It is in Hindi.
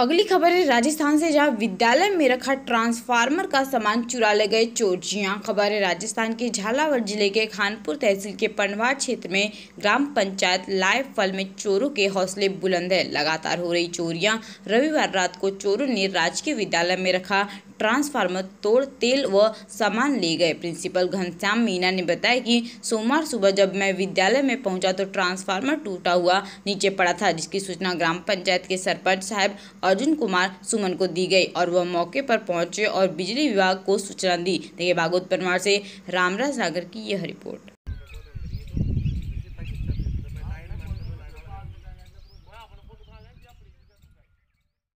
अगली खबर है राजस्थान से जहां विद्यालय में रखा ट्रांसफार्मर का सामान चुरा ले गए चोर जी खबर है राजस्थान के झालावाड़ जिले के खानपुर तहसील के पंडवा क्षेत्र में ग्राम पंचायत फल में चोरों के हौसले बुलंद है लगातार हो रही चोरियां रविवार रात को चोरों ने राजकीय विद्यालय में रखा ट्रांसफार्मर तोड़ तेल व सामान ले गए प्रिंसिपल घनश्याम मीना ने बताया कि सोमवार सुबह जब मैं विद्यालय में पहुंचा तो ट्रांसफार्मर टूटा हुआ नीचे पड़ा था जिसकी सूचना ग्राम पंचायत के सरपंच साहब और अर्जुन कुमार सुमन को दी गई और वह मौके पर पहुंचे और बिजली विभाग को सूचना दी देखिए भागवत परमार से रामराज नागर की यह रिपोर्ट